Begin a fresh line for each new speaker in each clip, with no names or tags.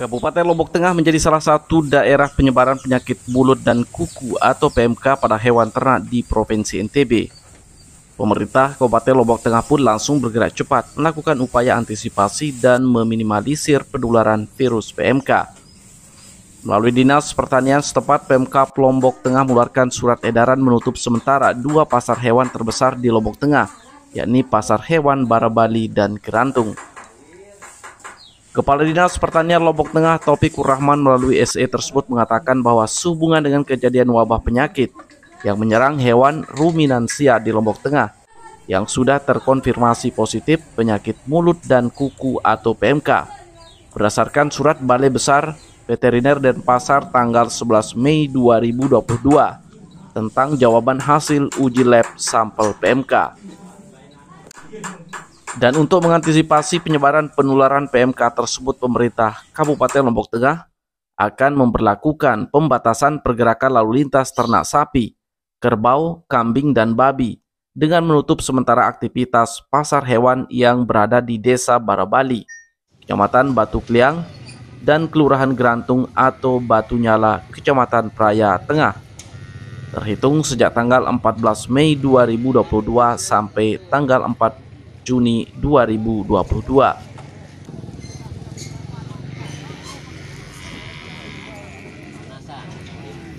Kabupaten Lombok Tengah menjadi salah satu daerah penyebaran penyakit mulut dan kuku atau PMK pada hewan ternak di Provinsi NTB. Pemerintah Kabupaten Lombok Tengah pun langsung bergerak cepat melakukan upaya antisipasi dan meminimalisir penularan virus PMK. Melalui Dinas Pertanian setempat, PMK Lombok Tengah mengeluarkan surat edaran menutup sementara dua pasar hewan terbesar di Lombok Tengah, yakni Pasar Hewan Barabali dan Kerantung. Kepala Dinas Pertanian Lombok Tengah Topi Rahman melalui SE tersebut mengatakan bahwa sehubungan dengan kejadian wabah penyakit yang menyerang hewan ruminansia di Lombok Tengah yang sudah terkonfirmasi positif penyakit mulut dan kuku atau PMK. Berdasarkan surat Balai Besar Veteriner dan Pasar tanggal 11 Mei 2022 tentang jawaban hasil uji lab sampel PMK. Dan untuk mengantisipasi penyebaran penularan PMK tersebut, pemerintah Kabupaten Lombok Tengah akan memperlakukan pembatasan pergerakan lalu lintas ternak sapi, kerbau, kambing, dan babi dengan menutup sementara aktivitas pasar hewan yang berada di Desa Barabali, Kecamatan Batu Kliang, dan Kelurahan Gerantung atau Batu Nyala, Kecamatan Praya Tengah terhitung sejak tanggal 14 Mei 2022 sampai tanggal 4 Juni 2022.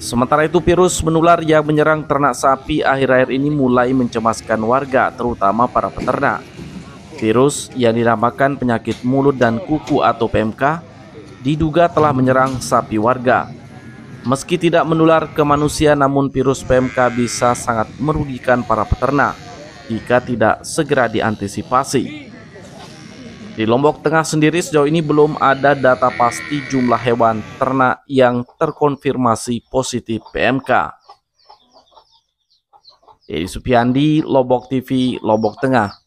Sementara itu virus menular yang menyerang ternak sapi akhir-akhir ini mulai mencemaskan warga terutama para peternak. Virus yang dinamakan penyakit mulut dan kuku atau PMK diduga telah menyerang sapi warga. Meski tidak menular ke manusia namun virus PMK bisa sangat merugikan para peternak jika tidak segera diantisipasi. Di Lombok Tengah sendiri sejauh ini belum ada data pasti jumlah hewan ternak yang terkonfirmasi positif PMK. Jadi Supiandi, Lombok TV, Lombok Tengah.